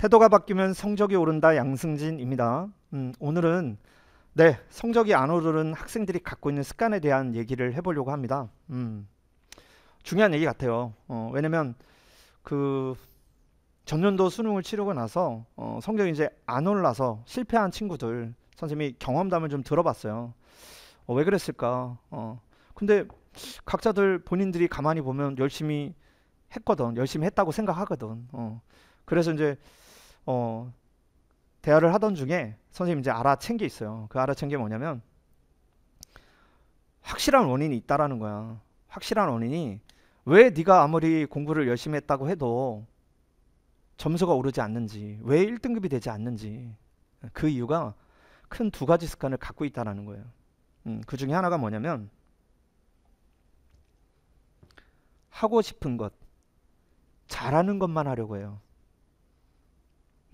태도가 바뀌면 성적이 오른다 양승진입니다. 음, 오늘은 네 성적이 안 오르는 학생들이 갖고 있는 습관에 대한 얘기를 해보려고 합니다. 음, 중요한 얘기 같아요. 어, 왜냐면 그 전년도 수능을 치르고 나서 어, 성적이 이제 안 올라서 실패한 친구들 선생님이 경험담을 좀 들어봤어요. 어, 왜 그랬을까? 어, 근데 각자들 본인들이 가만히 보면 열심히 했거든, 열심히 했다고 생각하거든. 어, 그래서 이제 어, 대화를 하던 중에 선생님 이제 알아챈 게 있어요. 그 알아챈 게 뭐냐면 확실한 원인이 있다라는 거야. 확실한 원인이 왜 네가 아무리 공부를 열심히 했다고 해도 점수가 오르지 않는지, 왜 1등급이 되지 않는지 그 이유가 큰 두 가지 습관을 갖고 있다라는 거예요. 음, 그 중에 하나가 뭐냐면 하고 싶은 것, 잘하는 것만 하려고 해요.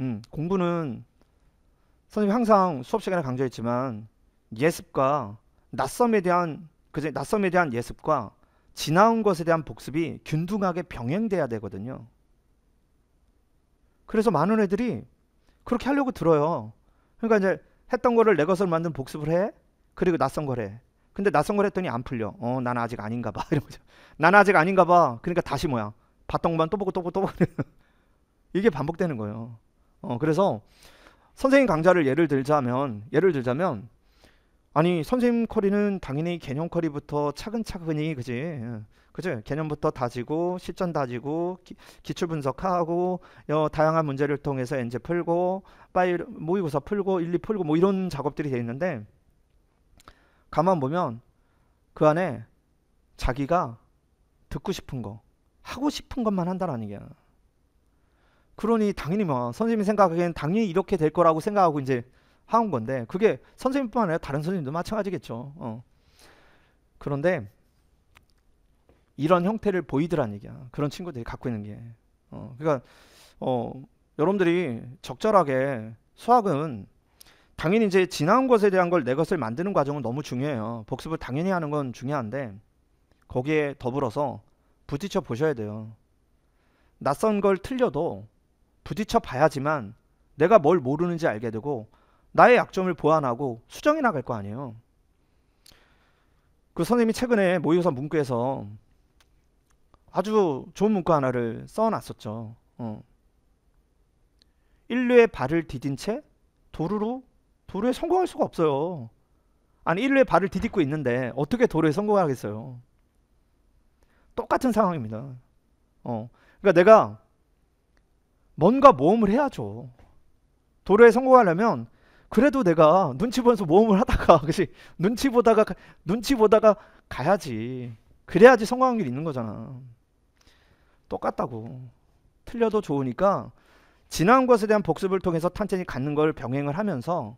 음, 공부는 선생님 항상 수업 시간에 강조했지만 예습과 낯섦에 대한 그제 낯섦에 대한 예습과 지나온 것에 대한 복습이 균등하게 병행돼야 되거든요. 그래서 많은 애들이 그렇게 하려고 들어요. 그러니까 이제 했던 거를 내 것을 만든 복습을 해. 그리고 낯선 걸 해. 근데 낯선 걸 했더니 안 풀려. 어, 난 아직 아닌가 봐. 이러면서. 난 아직 아닌가 봐. 그러니까 다시 뭐야. 봤던 것만 또 보고 또 보고 또 보고. 이게 반복되는 거예요. 어, 그래서 선생님 강좌를 예를 들자면 예를 들자면 아니 선생님 커리는 당연히 개념 커리부터 차근차근히 그지 예. 그죠 개념부터 다지고 실전 다지고 기, 출 분석하고 여, 다양한 문제를 통해서 이제 풀고 파일 모의고사 풀고 일리 풀고 뭐 이런 작업들이 돼 있는데 가만 보면 그 안에 자기가 듣고 싶은 거 하고 싶은 것만 한다는 얘기야 그러니 당연히 뭐 선생님 생각하기엔 당연히 이렇게 될 거라고 생각하고 이제 하는 건데 그게 선생님뿐만 아니라 다른 선생님도 마찬가지겠죠. 어. 그런데 이런 형태를 보이더란 얘기야. 그런 친구들이 갖고 있는 게. 어, 그러니까 어, 여러분들이 적절하게 수학은 당연히 이제 지나온 것에 대한 걸 내 것을 만드는 과정은 너무 중요해요. 복습을 당연히 하는 건 중요한데 거기에 더불어서 부딪혀 보셔야 돼요. 낯선 걸 틀려도 부딪혀 봐야지만 내가 뭘 모르는지 알게 되고 나의 약점을 보완하고 수정해 나갈 거 아니에요. 그 선생님이 최근에 모의고사 문구에서 아주 좋은 문구 하나를 써놨었죠. 어. 인류의 발을 디딘 채 도루로 도루에 성공할 수가 없어요. 아니 인류의 발을 디딛고 있는데 어떻게 도루에 성공하겠어요? 똑같은 상황입니다. 어. 그러니까 내가 뭔가 모험을 해야죠. 도로에 성공하려면 그래도 내가 눈치 보면서 모험을 하다가 그지 눈치 보다가 눈치 보다가 가야지. 그래야지 성공 한률이 있는 거잖아. 똑같다고. 틀려도 좋으니까 지난 것에 대한 복습을 통해서 탄천이 갖는 걸 병행을 하면서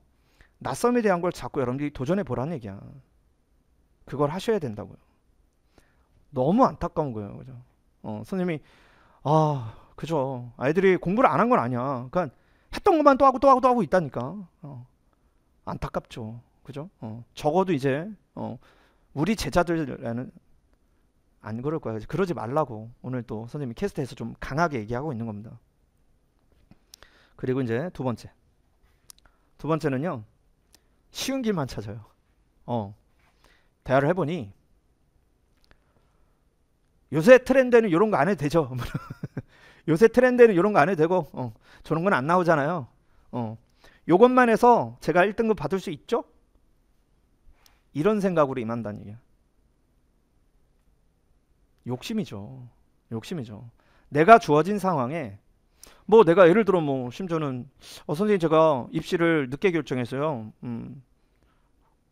낯섦에 대한 걸 자꾸 여러분들이 도전해 보라는 얘기야. 그걸 하셔야 된다고요. 너무 안타까운 거예요. 그죠? 어, 선생님이 아, 그죠. 아이들이 공부를 안 한 건 아니야. 그러니까 했던 것만 또 하고 또 하고 또 하고 있다니까. 어. 안타깝죠. 그죠? 어. 적어도 이제 어. 우리 제자들에는 안 그럴 거야. 그러지 말라고 오늘 또 선생님이 캐스트에서 좀 강하게 얘기하고 있는 겁니다. 그리고 이제 두 번째. 두 번째는요. 쉬운 길만 찾아요. 어. 대화를 해보니 요새 트렌드는 이런 거 안 해도 되죠. 요새 트렌드는 이런 거 안 해도 되고 어, 저런 건 안 나오잖아요. 어, 요것만 해서 제가 1등급 받을 수 있죠? 이런 생각으로 임한다는 얘기야. 욕심이죠. 욕심이죠. 내가 주어진 상황에 뭐 내가 예를 들어 뭐 심지어는 어, 선생님 제가 입시를 늦게 결정했어요. 음,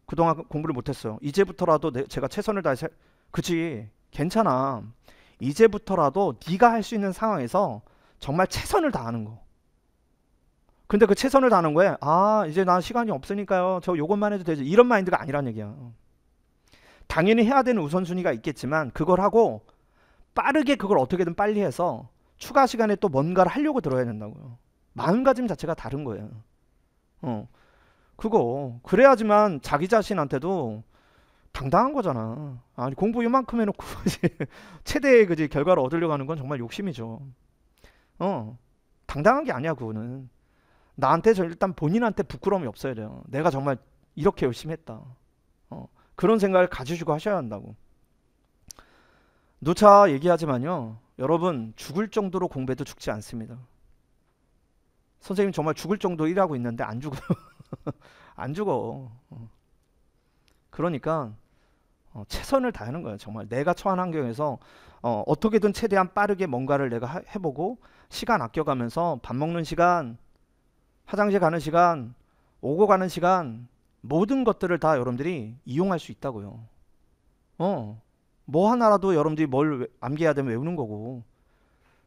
그동안 공부를 못했어요. 이제부터라도 내, 제가 최선을 다해 그치 괜찮아. 이제부터라도 네가 할 수 있는 상황에서 정말 최선을 다하는 거. 근데 그 최선을 다하는 거에 아 이제 나 시간이 없으니까요. 저 요것만 해도 되지. 이런 마인드가 아니란 얘기야. 어. 당연히 해야 되는 우선순위가 있겠지만 그걸 하고 빠르게 그걸 어떻게든 빨리 해서 추가 시간에 또 뭔가를 하려고 들어야 된다고요. 마음가짐 자체가 다른 거예요. 어. 그거 그래야지만 자기 자신한테도 당당한 거잖아. 아니 공부 이만큼 해놓고 최대의 그지 결과를 얻으려고 하는 건 정말 욕심이죠. 어 당당한 게 아니야 그거는. 나한테 저 일단 본인한테 부끄러움이 없어야 돼요. 내가 정말 이렇게 열심히 했다. 어, 그런 생각을 가지시고 하셔야 한다고. 누차 얘기하지만요. 여러분 죽을 정도로 공부해도 죽지 않습니다. 선생님 정말 죽을 정도 일하고 있는데 안죽어안 죽어. 어. 그러니까 어, 최선을 다하는 거예요. 정말 내가 처한 환경에서 어, 어떻게든 최대한 빠르게 뭔가를 내가 하, 해보고 시간 아껴가면서 밥 먹는 시간, 화장실 가는 시간, 오고 가는 시간 모든 것들을 다 여러분들이 이용할 수 있다고요. 어, 뭐 하나라도 여러분들이 뭘 암기해야 되면 외우는 거고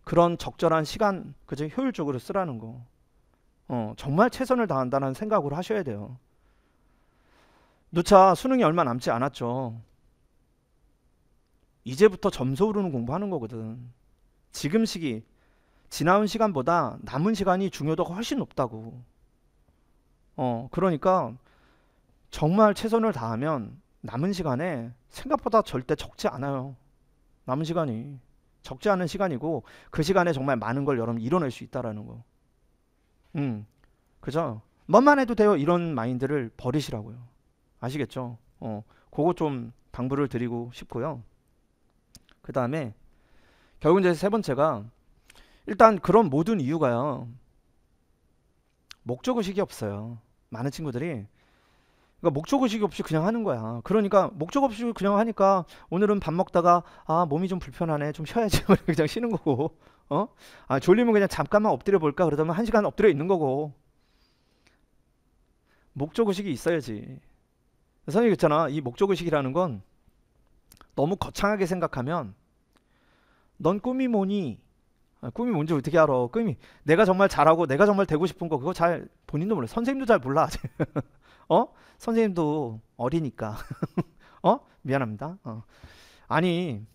그런 적절한 시간 그저 효율적으로 쓰라는 거. 어, 정말 최선을 다한다는 생각으로 하셔야 돼요. 누차 수능이 얼마 남지 않았죠. 이제부터 점수 오르는 공부하는 거거든. 지금 시기 지나온 시간보다 남은 시간이 중요도가 훨씬 높다고. 어, 그러니까 정말 최선을 다하면 남은 시간에 생각보다 절대 적지 않아요. 남은 시간이 적지 않은 시간이고 그 시간에 정말 많은 걸 여러분 이뤄낼 수 있다라는 거. 음, 그죠? 뭐만 해도 돼요. 이런 마인드를 버리시라고요. 아시겠죠? 어, 그거 좀 당부를 드리고 싶고요. 그 다음에 결국 이제 세 번째가 일단 그런 모든 이유가요. 목적 의식이 없어요. 많은 친구들이 그러니까 목적 의식이 없이 그냥 하는 거야. 그러니까 목적 없이 그냥 하니까 오늘은 밥 먹다가 아 몸이 좀 불편하네 좀 쉬어야지 그냥 쉬는 거고 어? 아 졸리면 그냥 잠깐만 엎드려 볼까 그러다면 한 시간 엎드려 있는 거고 목적 의식이 있어야지. 선생님 있잖아 이 목적 의식이라는 건 너무 거창하게 생각하면 넌 꿈이 뭐니? 아, 꿈이 뭔지 어떻게 알아? 꿈이 내가 정말 잘하고 내가 정말 되고 싶은 거 그거 잘 본인도 몰라. 선생님도 잘 몰라. 어? 선생님도 어리니까. 어? 미안합니다. 어. 아니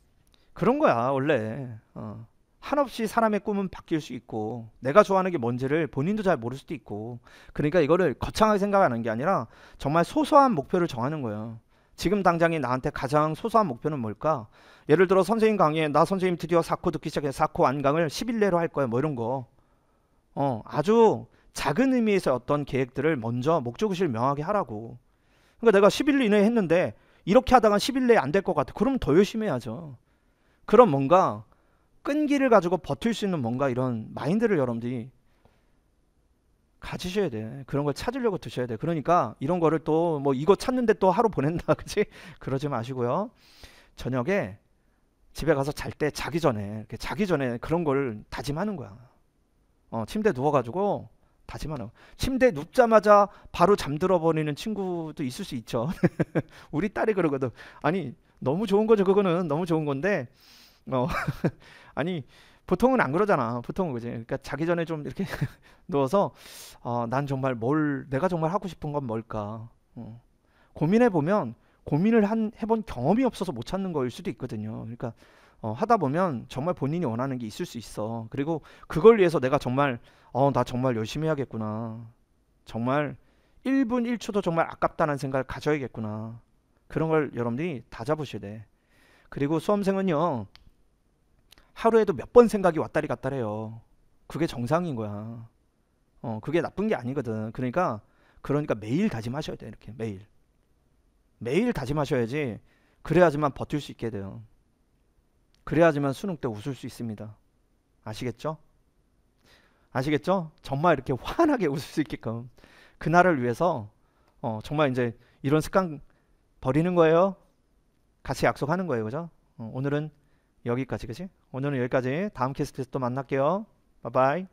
그런 거야 원래. 어. 한없이 사람의 꿈은 바뀔 수 있고 내가 좋아하는 게 뭔지를 본인도 잘 모를 수도 있고 그러니까 이거를 거창하게 생각하는 게 아니라 정말 소소한 목표를 정하는 거예요. 지금 당장에 나한테 가장 소소한 목표는 뭘까? 예를 들어 선생님 강의에 나 선생님 드디어 사코 듣기 시작해 사코 안강을 10일 내로 할 거야 뭐 이런 거. 어 아주 작은 의미에서 어떤 계획들을 먼저 목적의식을 명확히 하라고. 그러니까 내가 10일 이내에 했는데 이렇게 하다가 10일 내에 안 될 것 같아. 그럼 더 열심히 해야죠. 그럼 뭔가 끈기를 가지고 버틸 수 있는 뭔가 이런 마인드를 여러분들이 가지셔야 돼. 그런 걸 찾으려고 드셔야 돼. 그러니까 이런 거를 또 뭐 이거 찾는데 또 하루 보낸다. 그지 그러지 마시고요. 저녁에 집에 가서 잘 때 자기 전에 자기 전에 그런 걸 다짐하는 거야. 어, 침대 누워 가지고 다짐하는 거. 침대 눕자마자 바로 잠들어 버리는 친구도 있을 수 있죠. 우리 딸이 그러거든. 아니, 너무 좋은 거죠. 그거는 너무 좋은 건데. 어. 아니, 보통은 안 그러잖아. 보통은 그지. 그러니까 자기 전에 좀 이렇게 누워서 어, 난 정말 뭘 내가 정말 하고 싶은 건 뭘까 어. 고민해 보면 고민을 한 해본 경험이 없어서 못 찾는 거일 수도 있거든요. 그러니까 어, 하다 보면 정말 본인이 원하는 게 있을 수 있어. 그리고 그걸 위해서 내가 정말 어나 정말 열심히 해야겠구나. 정말 1분 1초도 정말 아깝다는 생각을 가져야겠구나. 그런 걸 여러분들이 다 잡으셔야 돼. 그리고 수험생은요. 하루에도 몇 번 생각이 왔다리 갔다리 해요. 그게 정상인 거야. 어, 그게 나쁜 게 아니거든. 그러니까 그러니까 매일 다짐하셔야 돼. 이렇게 매일. 매일 다짐하셔야지 그래야지만 버틸 수 있게 돼요. 그래야지만 수능 때 웃을 수 있습니다. 아시겠죠? 아시겠죠? 정말 이렇게 환하게 웃을 수 있게끔 그날을 위해서 어, 정말 이제 이런 습관 버리는 거예요. 같이 약속하는 거예요. 그죠? 어, 오늘은 여기까지 그지? 오늘은 여기까지 다음 캐스트에서 또 만날게요 바이바이